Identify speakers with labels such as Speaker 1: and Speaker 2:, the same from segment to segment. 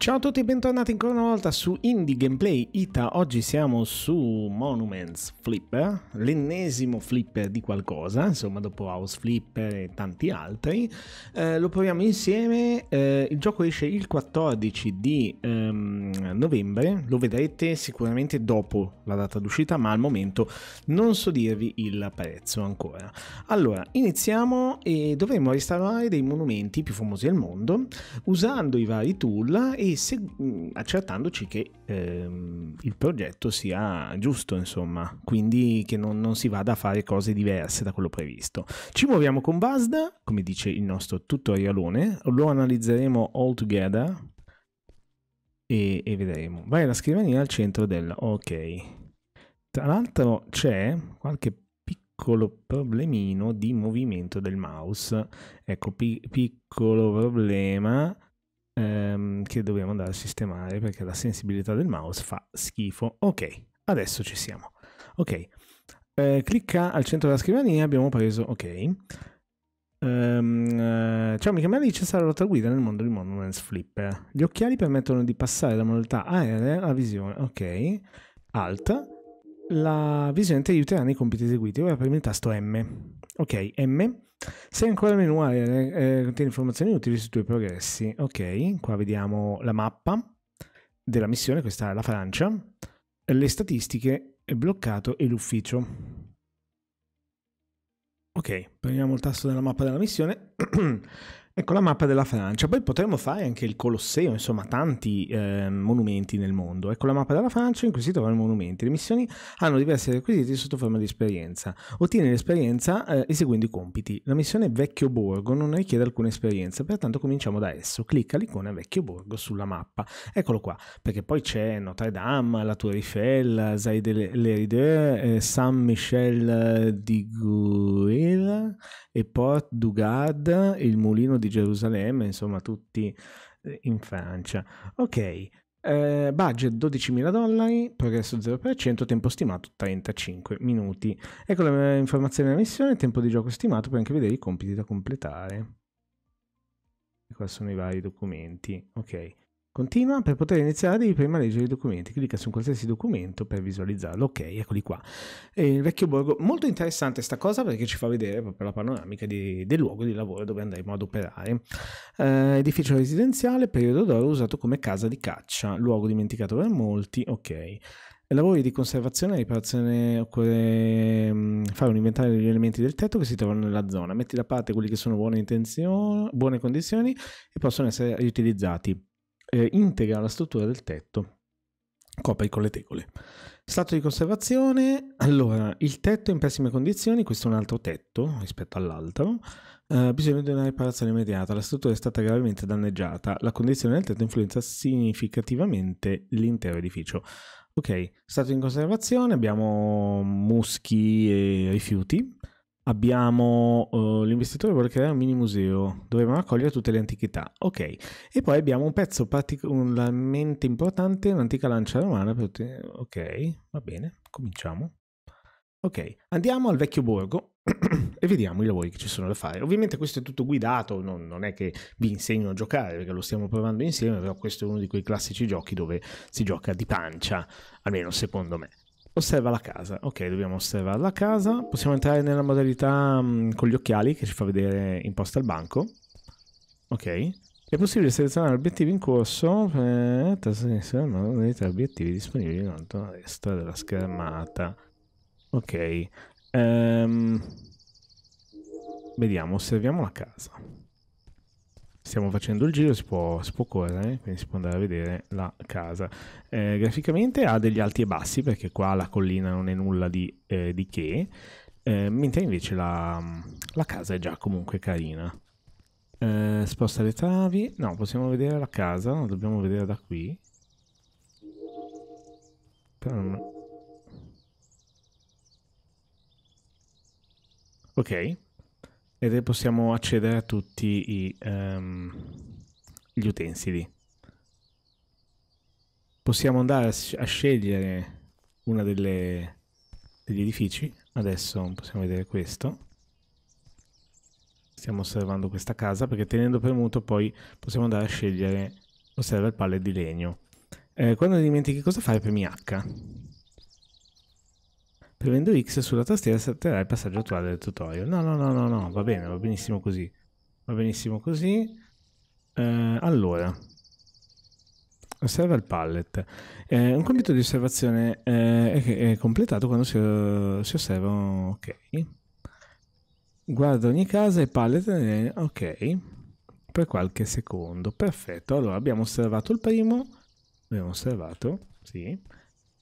Speaker 1: Ciao a tutti e bentornati ancora una volta su Indie Gameplay Ita, oggi siamo su Monuments Flipper, l'ennesimo flipper di qualcosa, insomma dopo House Flipper e tanti altri, eh, lo proviamo insieme, eh, il gioco esce il 14 di ehm, novembre, lo vedrete sicuramente dopo la data d'uscita, ma al momento non so dirvi il prezzo ancora. Allora, iniziamo e dovremo restaurare dei monumenti più famosi al mondo usando i vari tool e se, mm, accertandoci che ehm, il progetto sia giusto, insomma, quindi che non, non, si vada a fare cose diverse da quello previsto. Ci muoviamo con Vasda, come dice il nostro tutorialone, lo analizzeremo all together e, e vedremo. Vai alla scrivania al centro del ok. Tra l'altro c'è qualche piccolo problemino di movimento del mouse. Ecco, pi piccolo problema ehm, che dobbiamo andare a sistemare perché la sensibilità del mouse fa schifo. Ok, adesso ci siamo. Ok, eh, clicca al centro della scrivania, abbiamo preso ok. Um, uh, ciao, mi chiamo Alice, sarò la tua guida nel mondo di Monuments Flipper. Gli occhiali permettono di passare da modalità aerea alla visione, ok. Alt. La visione ti aiuterà nei compiti eseguiti. Ora premi il tasto M. Ok, M. Sei ancora manuale, eh, eh, contiene informazioni utili sui tuoi progressi. Ok, qua vediamo la mappa della missione, questa è la Francia, le statistiche, è bloccato e l'ufficio. Ok, prendiamo il tasto della mappa della missione Ecco la mappa della Francia, poi potremmo fare anche il Colosseo, insomma tanti eh, monumenti nel mondo. Ecco la mappa della Francia in cui si trovano i monumenti. Le missioni hanno diversi requisiti sotto forma di esperienza. Ottieni l'esperienza eh, eseguendo i compiti. La missione Vecchio Borgo non richiede alcuna esperienza, pertanto cominciamo da esso. Clicca l'icona Vecchio Borgo sulla mappa. Eccolo qua, perché poi c'è Notre Dame, la Tour Eiffel, Zaïde-l'Erideur, eh, Saint-Michel de Gouil Port dugard il mulino di di Gerusalemme, insomma tutti eh, in Francia. Ok, eh, budget 12.000 dollari, progresso 0%, tempo stimato 35 minuti. Ecco le informazioni della missione, tempo di gioco stimato per anche vedere i compiti da completare. E qua sono i vari documenti. Ok. Continua, per poter iniziare devi prima leggere i documenti, clicca su qualsiasi documento per visualizzarlo, ok, eccoli qua. E il vecchio borgo, molto interessante sta cosa perché ci fa vedere proprio la panoramica di, del luogo di lavoro dove andremo ad operare. Eh, edificio residenziale, periodo d'oro usato come casa di caccia, luogo dimenticato per molti, ok. Lavori di conservazione e riparazione occorre mm, fare un inventario degli elementi del tetto che si trovano nella zona, metti da parte quelli che sono buone, buone condizioni e possono essere riutilizzati eh, integra la struttura del tetto copri con le tegole. Stato di conservazione, allora il tetto è in pessime condizioni, questo è un altro tetto rispetto all'altro, eh, bisogna di una riparazione immediata, la struttura è stata gravemente danneggiata, la condizione del tetto influenza significativamente l'intero edificio. Ok, stato di conservazione, abbiamo muschi e rifiuti, abbiamo uh, l'investitore vuole creare un mini museo dove va a raccogliere tutte le antichità. Ok, e poi abbiamo un pezzo particolarmente importante, un'antica lancia romana. ok, va bene, cominciamo. Ok, andiamo al vecchio borgo e vediamo i lavori che ci sono da fare. Ovviamente questo è tutto guidato, non, non, è che vi insegno a giocare perché lo stiamo provando insieme, però questo è uno di quei classici giochi dove si gioca di pancia, almeno secondo me. Osserva la casa. Ok, dobbiamo osservare la casa. Possiamo entrare nella modalità mh, mm, con gli occhiali che ci fa vedere in posta al banco. Ok. È possibile selezionare obiettivi in corso per eh, vedete obiettivi disponibili in alto a destra della schermata. Ok. Um, vediamo, osserviamo la casa stiamo facendo il giro, si può, si può correre, quindi si può andare a vedere la casa. Eh, graficamente ha degli alti e bassi perché qua la collina non è nulla di, eh, di che, eh, mentre invece la, la, casa è già comunque carina. Eh, sposta le travi, no, possiamo vedere la casa, la dobbiamo vedere da qui. Ok, ed possiamo accedere a tutti i, um, gli utensili. Possiamo andare a, scegliere uno degli edifici. Adesso possiamo vedere questo. Stiamo osservando questa casa perché tenendo premuto poi possiamo andare a scegliere osserva il pallet di legno. Eh, quando dimentichi cosa fare premi H. Premendo X sulla tastiera salterà il passaggio attuale del tutorial. No, no, no, no, no, va bene, va benissimo così. Va benissimo così. Eh, allora, osserva il pallet. Eh, un compito di osservazione eh, è, completato quando si, si osserva ok. Guarda ogni casa e pallet, ok, per qualche secondo. Perfetto, allora abbiamo osservato il primo, abbiamo osservato, sì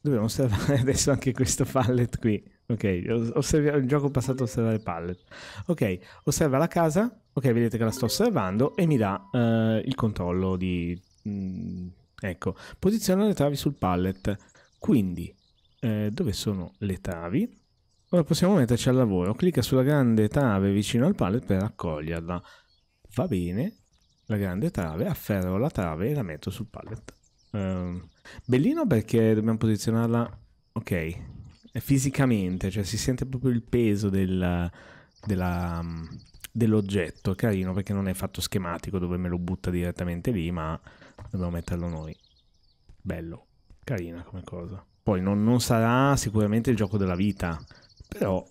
Speaker 1: dobbiamo osservare adesso anche questo pallet qui. Ok, osserviamo il gioco passato a osservare pallet. Ok, osserva la casa. Ok, vedete che la sto osservando e mi dà eh, il controllo di... Mh, mm, ecco, posiziona le travi sul pallet. Quindi, eh, dove sono le travi? Ora possiamo metterci al lavoro. Clicca sulla grande trave vicino al pallet per accoglierla. Va bene, la grande trave, afferro la trave e la metto sul pallet. Ehm, bellino perché dobbiamo posizionarla... Ok, fisicamente, cioè si sente proprio il peso del, della, mm, dell'oggetto. carino perché non è fatto schematico dove me lo butta direttamente lì, ma dobbiamo metterlo noi. Bello, carina come cosa. Poi non, non sarà sicuramente il gioco della vita, però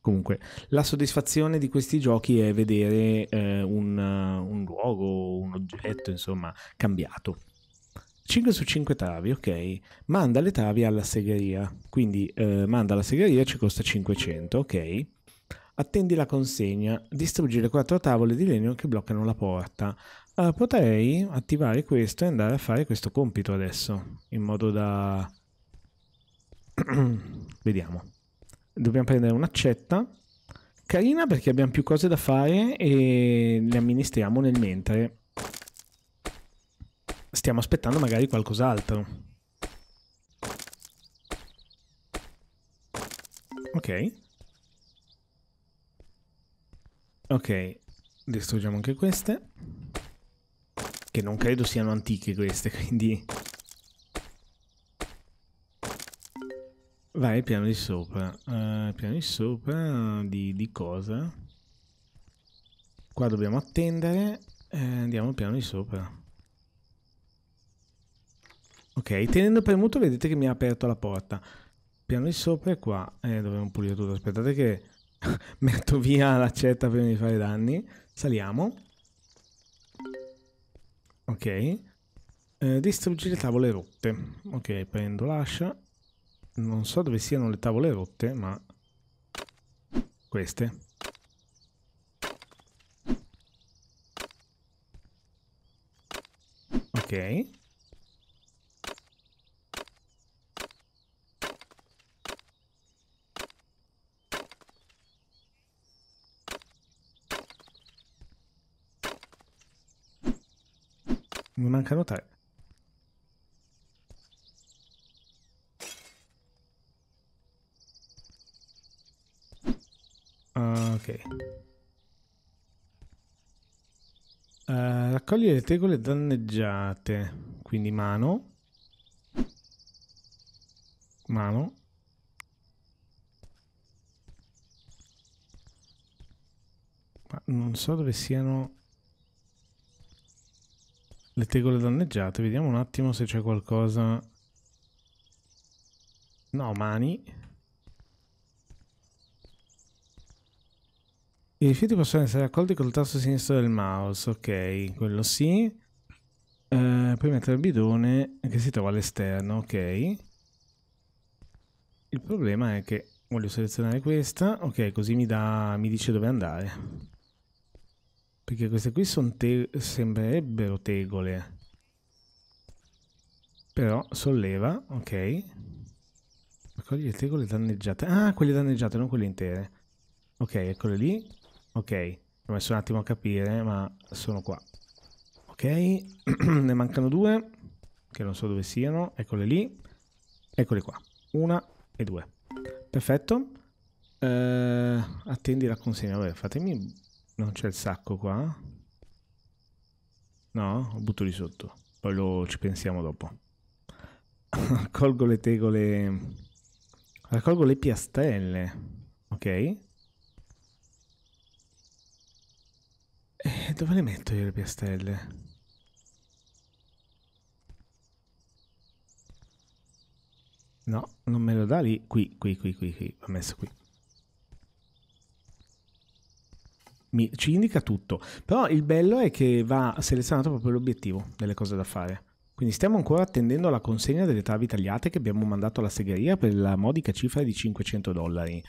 Speaker 1: comunque la soddisfazione di questi giochi è vedere eh, un, un luogo, un oggetto, insomma, cambiato. 5 su 5 tavi, ok. Manda le tavi alla segheria, quindi eh, manda alla segheria, ci costa 500, ok. Attendi la consegna, distruggi le quattro tavole di legno che bloccano la porta. Eh, potrei attivare questo e andare a fare questo compito adesso, in modo da... Vediamo. Dobbiamo prendere un'accetta. Carina perché abbiamo più cose da fare e le amministriamo nel mentre stiamo aspettando magari qualcos'altro. Ok. Ok, distruggiamo anche queste. Che non credo siano antiche queste, quindi... Vai, piano di sopra. Uh, piano di sopra di, di, cosa? Qua dobbiamo attendere. Eh, andiamo piano di sopra. Ok, tenendo premuto vedete che mi ha aperto la porta. Piano di sopra e qua. Eh, dovremmo pulire tutto. Aspettate che metto via l'accetta prima di fare danni. Saliamo. Ok. Eh, distruggere tavole rotte. Ok, prendo l'ascia. Non so dove siano le tavole rotte, ma... Queste. Ok. mancano tre. Ok. Uh, raccoglie le tegole danneggiate. Quindi mano. Mano. Ma non so dove siano le tegole danneggiate. Vediamo un attimo se c'è qualcosa... No, mani. I rifiuti possono essere raccolti col tasto sinistro del mouse. Ok, quello sì. Eh, poi mettere il bidone che si trova all'esterno. Ok. Il problema è che voglio selezionare questa. Ok, così mi, dà, mi dice dove andare. Perché queste qui te sembrerebbero tegole. Però solleva, ok. Raccogli le tegole danneggiate. Ah, quelle danneggiate, non quelle intere. Ok, eccole lì. Ok, ho messo un attimo a capire, ma sono qua. Ok, ne mancano due, che non so dove siano. Eccole lì. Eccole qua. Una e due. Perfetto. Uh, attendi la consegna. Vabbè, fatemi non c'è il sacco qua? No? Lo butto di sotto. Poi lo ci pensiamo dopo. Colgo le tegole... Raccolgo le piastelle. Ok. E eh, dove le metto io le piastelle? No, non me lo dà lì. Qui, qui, qui, qui, qui. Va messo qui. mi, ci indica tutto. Però il bello è che va selezionato proprio l'obiettivo delle cose da fare. Quindi stiamo ancora attendendo la consegna delle travi tagliate che abbiamo mandato alla segheria per la modica cifra di 500 dollari.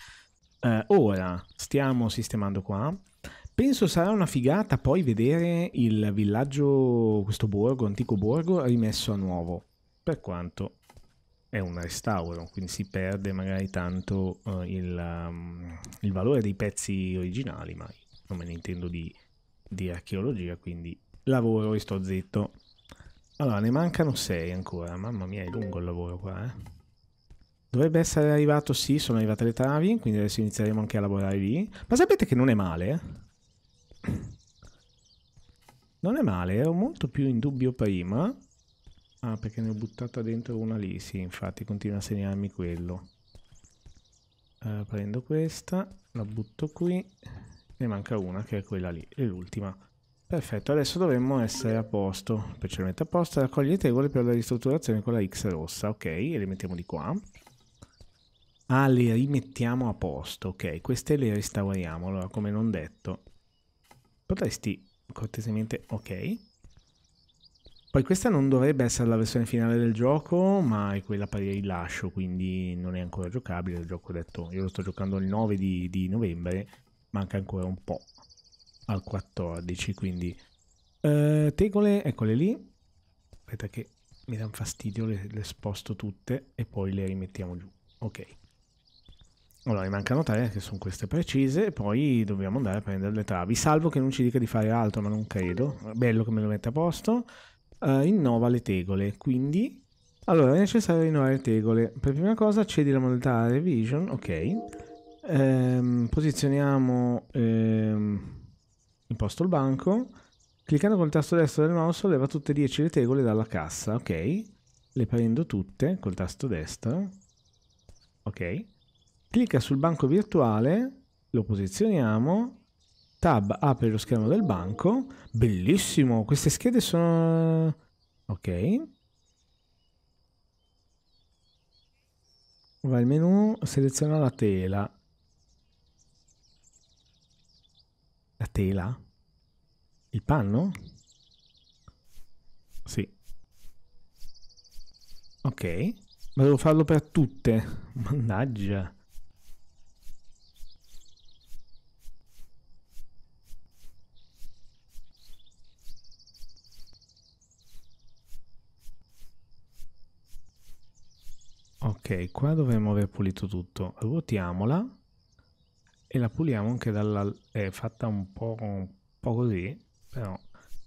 Speaker 1: Eh, ora stiamo sistemando qua. Penso sarà una figata poi vedere il villaggio, questo borgo, antico borgo, rimesso a nuovo. Per quanto è un restauro, quindi si perde magari tanto eh, il, um, il valore dei pezzi originali, ma non me ne intendo di, di archeologia, quindi lavoro e sto zitto. Allora, ne mancano 6 ancora, mamma mia è lungo il lavoro qua, eh. Dovrebbe essere arrivato, sì, sono arrivate le travi, quindi adesso inizieremo anche a lavorare lì. Ma sapete che non è male, eh? Non è male, ero molto più in dubbio prima. Ah, perché ne ho buttata dentro una lì, sì, infatti continua a segnarmi quello. Eh, prendo questa, la butto qui ne manca una che è quella lì, è l'ultima. Perfetto, adesso dovremmo essere a posto, specialmente a posto, raccogli le tegole per la ristrutturazione con la X rossa, ok, e le mettiamo di qua. Ah, le rimettiamo a posto, ok, queste le restauriamo, allora come non detto. Potresti cortesemente, ok. Poi questa non dovrebbe essere la versione finale del gioco, ma è quella per il rilascio, quindi non è ancora giocabile, il gioco ho detto, io lo sto giocando il 9 di, di novembre, manca ancora un po' al 14, quindi eh, tegole, eccole lì. Aspetta che mi danno fastidio, le, le sposto tutte e poi le rimettiamo giù. Ok. Allora, mi manca notare che sono queste precise, poi dobbiamo andare a prendere le travi. Salvo che non ci dica di fare altro, ma non credo. Bello che me lo mette a posto. Uh, innova le tegole, quindi... Allora, è necessario rinnovare le tegole. Per prima cosa accedi la modalità Revision, ok ehm, posizioniamo ehm, imposto il banco, cliccando col tasto destro del mouse leva tutte e 10 le tegole dalla cassa, ok, le prendo tutte col tasto destro, ok, clicca sul banco virtuale, lo posizioniamo, tab apre lo schermo del banco, bellissimo, queste schede sono... ok, va al menu, seleziona la tela, La tela? Il panno? Sì. Ok. Ma devo farlo per tutte. Mannaggia. Ok, qua dovremmo aver pulito tutto. Ruotiamola e la puliamo anche dalla... è fatta un po', un po così, però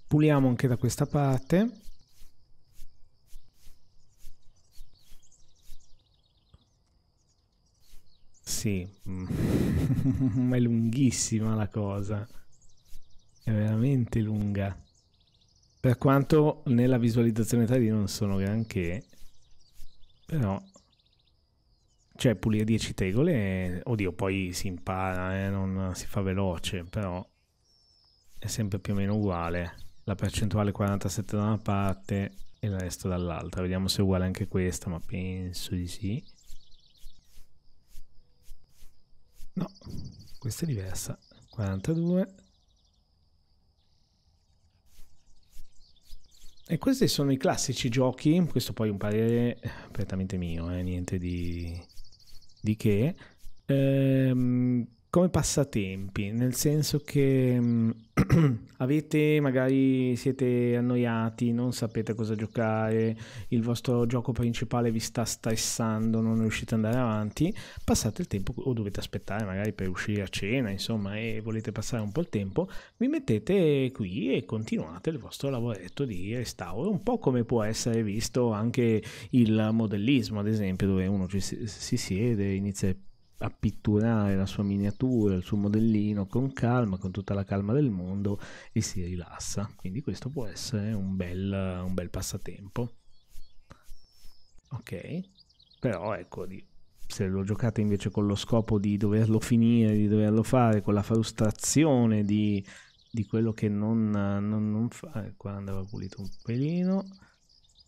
Speaker 1: puliamo anche da questa parte. Sì, mm, ma è lunghissima la cosa, è veramente lunga. Per quanto nella visualizzazione 3D non sono granché, però cioè pulire 10 tegole, eh, oddio, poi si impara, eh, non si fa veloce, però è sempre più o meno uguale. La percentuale 47 da una parte e il resto dall'altra. Vediamo se è uguale anche questa, ma penso di sì. No, questa è diversa. 42. E questi sono i classici giochi, questo poi è un parere prettamente mio, eh, niente di di che ehm, come passatempi, nel senso che mm, avete magari siete annoiati, non sapete cosa giocare, il vostro gioco principale vi sta stressando, non riuscite ad andare avanti, passate il tempo o dovete aspettare magari per uscire a cena, insomma, e volete passare un po' il tempo, vi mettete qui e continuate il vostro lavoretto di restauro, un po' come può essere visto anche il modellismo, ad esempio, dove uno ci si, si siede, inizia a a pitturare la sua miniatura, il suo modellino con calma, con tutta la calma del mondo e si rilassa. Quindi questo può essere un bel, un bel passatempo. Ok, però ecco, se lo giocate invece con lo scopo di doverlo finire, di doverlo fare, con la frustrazione di, di quello che non, non, non fa, eh, qua andava pulito un pelino,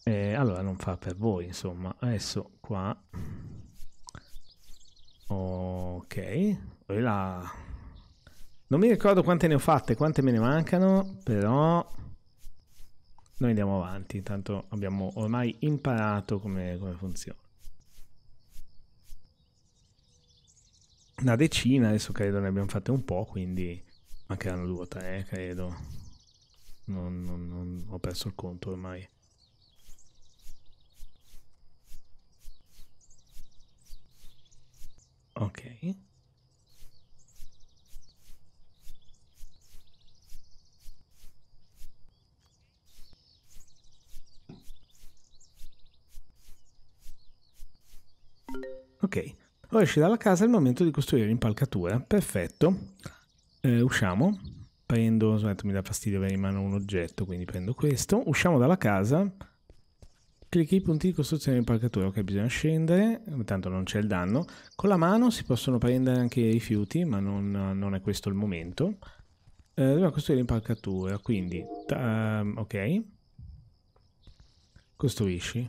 Speaker 1: eh, allora non fa per voi, insomma. Adesso qua Ok, là. Non mi ricordo quante ne ho fatte, quante me ne mancano, però noi andiamo avanti, intanto abbiamo ormai imparato come, come funziona. Una decina, adesso credo ne abbiamo fatte un po', quindi mancheranno due o tre, credo. Non, non, non ho perso il conto ormai. Ok. Ok, ora esci dalla casa, è il momento di costruire l'impalcatura. Perfetto. Eh, usciamo. Prendo, aspetta, mi dà fastidio avere in mano un oggetto, quindi prendo questo. Usciamo dalla casa Clicchi i punti di costruzione di impalcatura, ok bisogna scendere, intanto non c'è il danno. Con la mano si possono prendere anche i rifiuti, ma non, non è questo il momento. Eh, dobbiamo costruire l'impalcatura, quindi, ehm, ok, costruisci.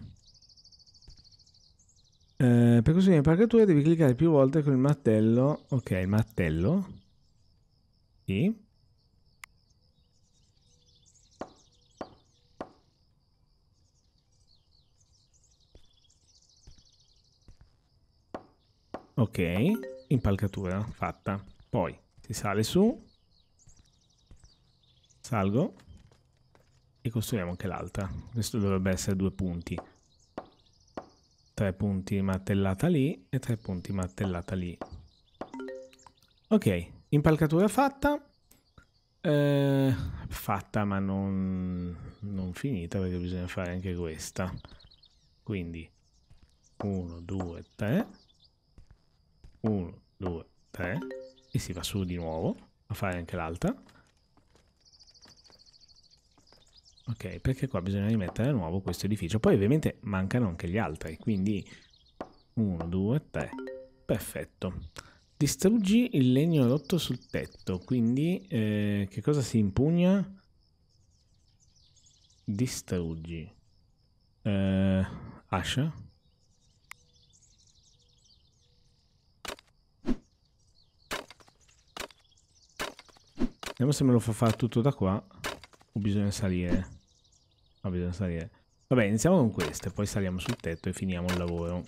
Speaker 1: Eh, per costruire l'impalcatura devi cliccare più volte con il martello, ok, il martello, sì. Ok, impalcatura fatta. Poi si sale su, salgo e costruiamo anche l'altra. Questo dovrebbe essere due punti. Tre punti martellata lì e tre punti martellata lì. Ok, impalcatura fatta. Eh, fatta ma non, non finita perché bisogna fare anche questa. Quindi 1, 2, 3 1, 2, 3 e si va su di nuovo a fare anche l'altra. Ok, perché qua bisogna rimettere a nuovo questo edificio. Poi ovviamente mancano anche gli altri, quindi 1, 2, 3. Perfetto. Distruggi il legno rotto sul tetto, quindi eh, che cosa si impugna? Distruggi. Eh, ascia? Vediamo se me lo fa fare tutto da qua. O bisogna salire. No, bisogna salire. Vabbè, iniziamo con queste, poi saliamo sul tetto e finiamo il lavoro.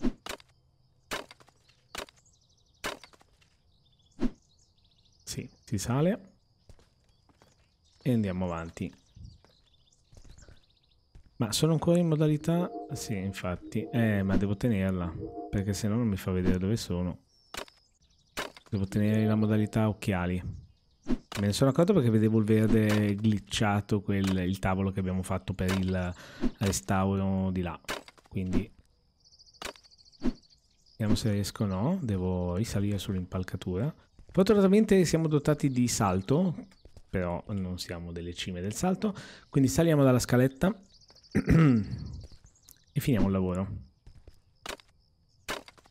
Speaker 1: Sì, si sale. E andiamo avanti. Ma sono ancora in modalità... Sì, infatti. Eh, ma devo tenerla, perché se no non mi fa vedere dove sono. Devo tenere la modalità occhiali. Me ne sono accorto perché vedevo il verde glitchato, quel, il tavolo che abbiamo fatto per il restauro di là. Quindi vediamo se riesco o no. Devo risalire sull'impalcatura. Fortunatamente siamo dotati di salto, però non siamo delle cime del salto. Quindi saliamo dalla scaletta e finiamo il lavoro.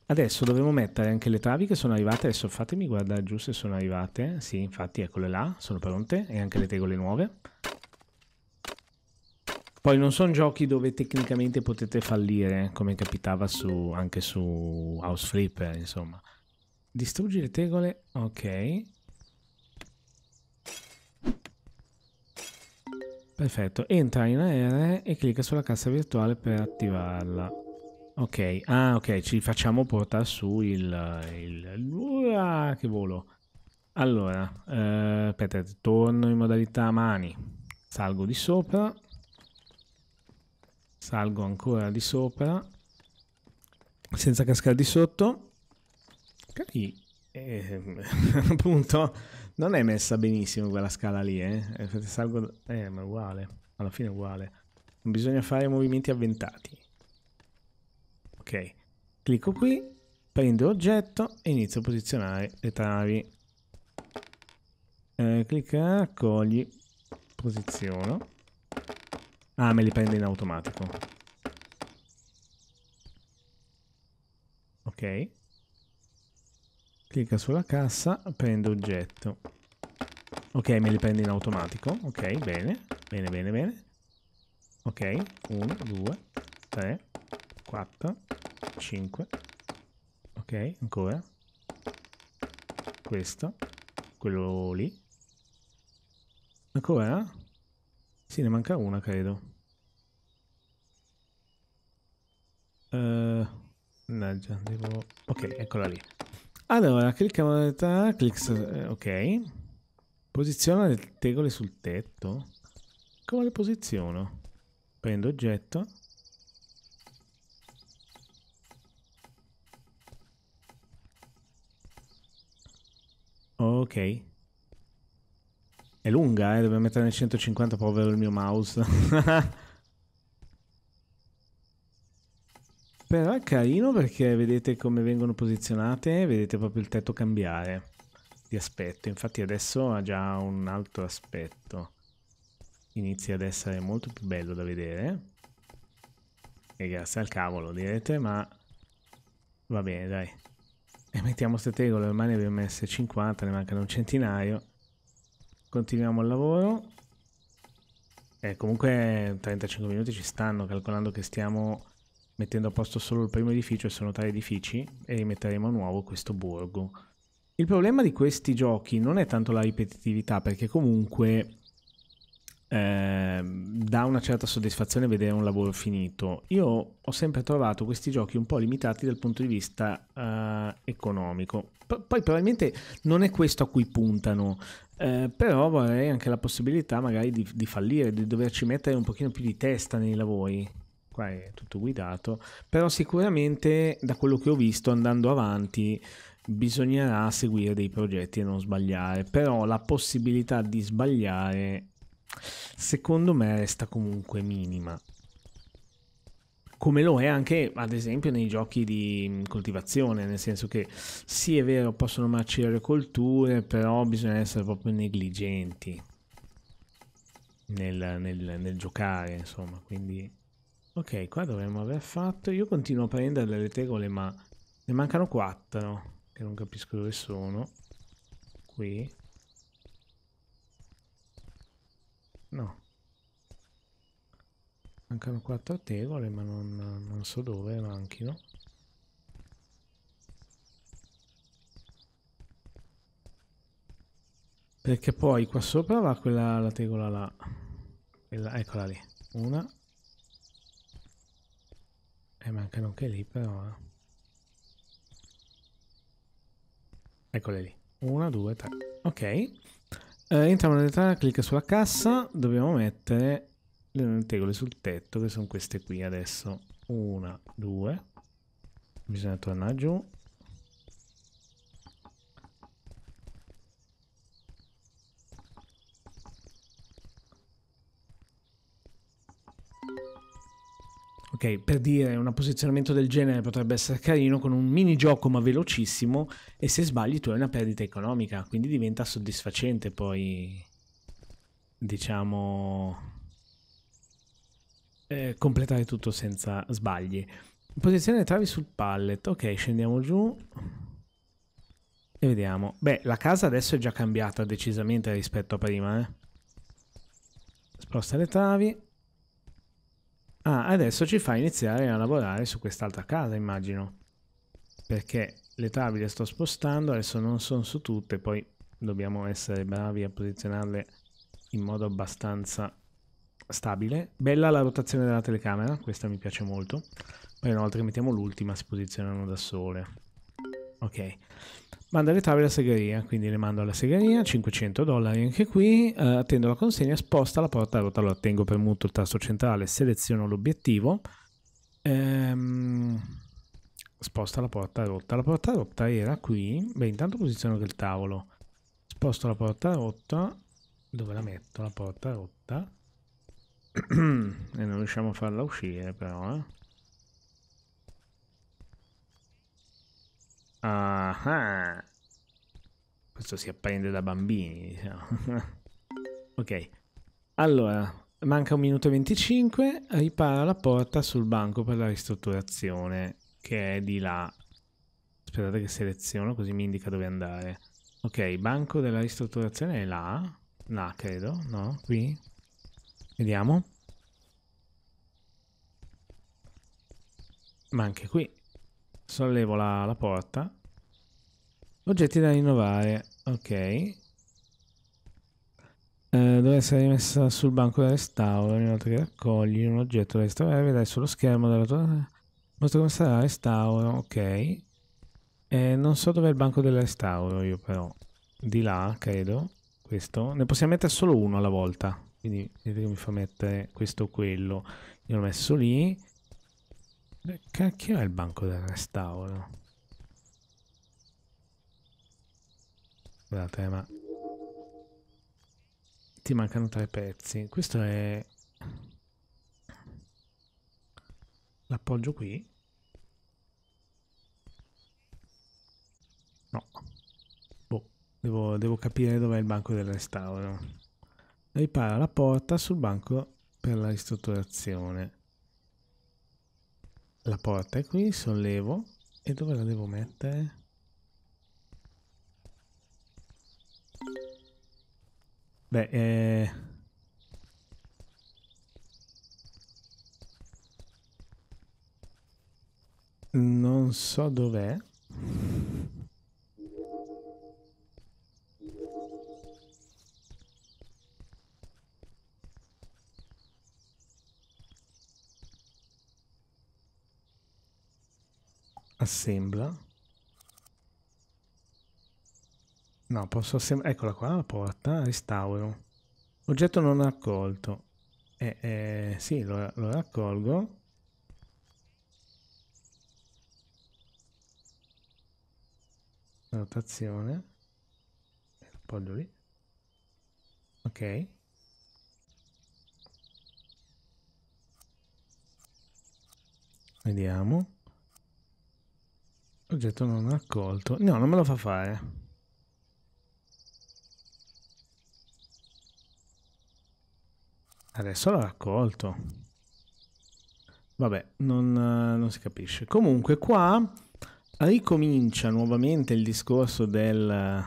Speaker 1: Adesso dovevo mettere anche le travi che sono arrivate, adesso fatemi guardare giù se sono arrivate, sì infatti eccole là, sono pronte e anche le tegole nuove. Poi non sono giochi dove tecnicamente potete fallire come capitava su, anche su House Flipper insomma. Distruggi le tegole, ok. Perfetto, entra in AR e clicca sulla cassa virtuale per attivarla. Ok, ah ok, ci facciamo portare su il... il... Ah, che volo. Allora, eh, aspetta, torno in modalità mani. Salgo di sopra. Salgo ancora di sopra. Senza cascare di sotto. Cari, eh, appunto, non è messa benissimo quella scala lì, eh. eh. Salgo... Eh, ma è uguale. Alla fine è uguale. Non bisogna fare movimenti avventati. Ok, clicco qui, prendo oggetto e inizio a posizionare le travi. Eh, clicca, raccogli, posiziono. Ah, me li prende in automatico. Ok. Clicca sulla cassa, prendo oggetto. Ok, me li prende in automatico. Ok, bene, bene, bene, bene. Ok, 1, 2, 3, 4, 5, ok, ancora, questo, quello lì, ancora, sì, ne manca una credo. Uh, devo... ok, eccola lì. Allora, clicca modalità, clic, eh, ok, posiziona le tegole sul tetto, come le posiziono? Prendo oggetto, Ok. È lunga, eh? Dobbiamo mettere nel 150, povero il mio mouse. Però è carino perché vedete come vengono posizionate, vedete proprio il tetto cambiare di aspetto. Infatti adesso ha già un altro aspetto. Inizia ad essere molto più bello da vedere. E grazie al cavolo direte, ma va bene dai. E mettiamo queste tegole, ormai ne abbiamo messe 50, ne mancano un centinaio. Continuiamo il lavoro. E comunque 35 minuti ci stanno, calcolando che stiamo mettendo a posto solo il primo edificio e sono tre edifici e rimetteremo a nuovo questo borgo. Il problema di questi giochi non è tanto la ripetitività, perché comunque Ehm, dà una certa soddisfazione vedere un lavoro finito. Io ho sempre trovato questi giochi un po' limitati dal punto di vista eh, economico. P- poi probabilmente non è questo a cui puntano, eh, però vorrei anche la possibilità magari di, di, fallire, di doverci mettere un pochino più di testa nei lavori. Qua è tutto guidato, però sicuramente da quello che ho visto andando avanti bisognerà seguire dei progetti e non sbagliare, però la possibilità di sbagliare secondo me resta comunque minima. Come lo è anche, ad esempio, nei giochi di mm, coltivazione, nel senso che sì, è vero, possono marcire le colture, però bisogna essere proprio negligenti nel, nel, nel giocare, insomma, quindi... Ok, qua dovremmo aver fatto... Io continuo a prendere delle tegole, ma ne mancano quattro, che non capisco dove sono. Qui, No. Mancano quattro tegole, ma non, non so dove manchino. Perché poi qua sopra va quella la tegola là. Quella, eccola lì. Una. E mancano anche lì però. Eh. Eccole lì. Una, due, tre. Ok. Eh, entriamo nell'entrata, clicca sulla cassa, dobbiamo mettere le tegole sul tetto che sono queste qui adesso. Una, due. Bisogna tornare giù per dire un posizionamento del genere potrebbe essere carino con un minigioco ma velocissimo e se sbagli tu hai una perdita economica, quindi diventa soddisfacente poi, diciamo, eh, completare tutto senza sbagli. Posizione delle travi sul pallet, ok, scendiamo giù e vediamo. Beh, la casa adesso è già cambiata decisamente rispetto a prima, eh. Sposta le travi. Ah, adesso ci fa iniziare a lavorare su quest'altra casa, immagino. Perché le travi le sto spostando, adesso non sono su tutte, poi dobbiamo essere bravi a posizionarle in modo abbastanza stabile. Bella la rotazione della telecamera, questa mi piace molto. Poi inoltre mettiamo l'ultima, si posizionano da sole. Ok. Manda le tavole alla segheria, quindi le mando alla segheria, 500 dollari anche qui, eh, attendo la consegna, sposta la porta rotta, allora tengo premuto il tasto centrale, seleziono l'obiettivo, ehm, sposta la porta rotta, la porta rotta era qui, beh intanto posiziono che il tavolo, sposto la porta rotta, dove la metto la porta rotta? e non riusciamo a farla uscire però, eh. Ah, questo si apprende da bambini, diciamo. ok. Allora, manca un minuto e 25, ripara la porta sul banco per la ristrutturazione, che è di là. Aspettate che seleziono così mi indica dove andare. Ok, banco della ristrutturazione è là. Là, credo, no? Qui? Vediamo. Ma anche qui Sollevo la, la porta. Oggetti da rinnovare. Ok. Eh, deve essere rimessa sul banco del restauro ogni volta che raccogli un oggetto da restaurare vedrai sullo schermo della tua mostra come sarà il restauro ok eh, non so dove è il banco del restauro io però di là credo questo ne possiamo mettere solo uno alla volta quindi vedete che mi fa mettere questo o quello io l'ho messo lì Cacchio eh, è il banco del restauro? Scusate, ma... Ti mancano tre pezzi. Questo è... L'appoggio qui? No. Boh, devo, devo capire dov'è il banco del restauro. Ripara la porta sul banco per la ristrutturazione. La porta è qui, sollevo. E dove la devo mettere? Beh, eh... Non so dov'è. assembla no posso assemblare eccola qua la porta restauro oggetto non raccolto eh, eh, sì lo, lo raccolgo rotazione appoggio lì ok vediamo Oggetto non raccolto. No, non me lo fa fare. Adesso l'ha raccolto. Vabbè, non, eh, non si capisce. Comunque qua ricomincia nuovamente il discorso del,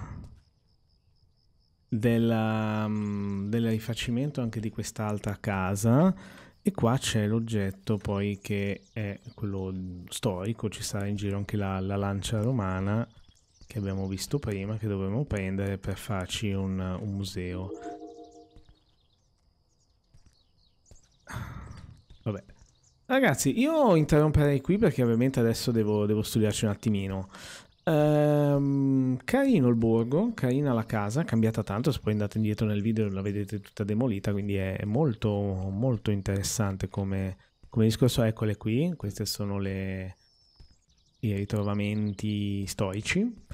Speaker 1: del, mm, del rifacimento anche di quest'altra casa e qua c'è l'oggetto poi che è quello storico, ci sarà in giro anche la, la lancia romana che abbiamo visto prima, che dovremmo prendere per farci un, un museo. Vabbè. Ragazzi, io interromperei qui perché ovviamente adesso devo, devo studiarci un attimino. Ehm, carino il borgo, carina la casa, cambiata tanto, se poi andate indietro nel video la vedete tutta demolita, quindi è molto, molto interessante come, come discorso. Eccole qui, questi sono le, i ritrovamenti storici.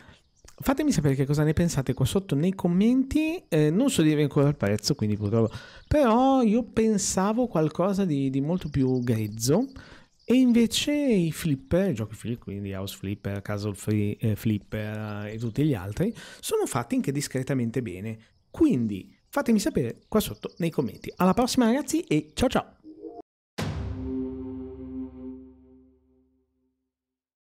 Speaker 1: Fatemi sapere che cosa ne pensate qua sotto nei commenti, eh, non so dire ancora il prezzo, quindi purtroppo, però io pensavo qualcosa di, di molto più grezzo. E invece i flipper, i giochi flip, quindi House Flipper, Castle free, eh, Flipper eh, e tutti gli altri, sono fatti anche discretamente bene. Quindi fatemi sapere qua sotto nei commenti. Alla prossima ragazzi e ciao ciao!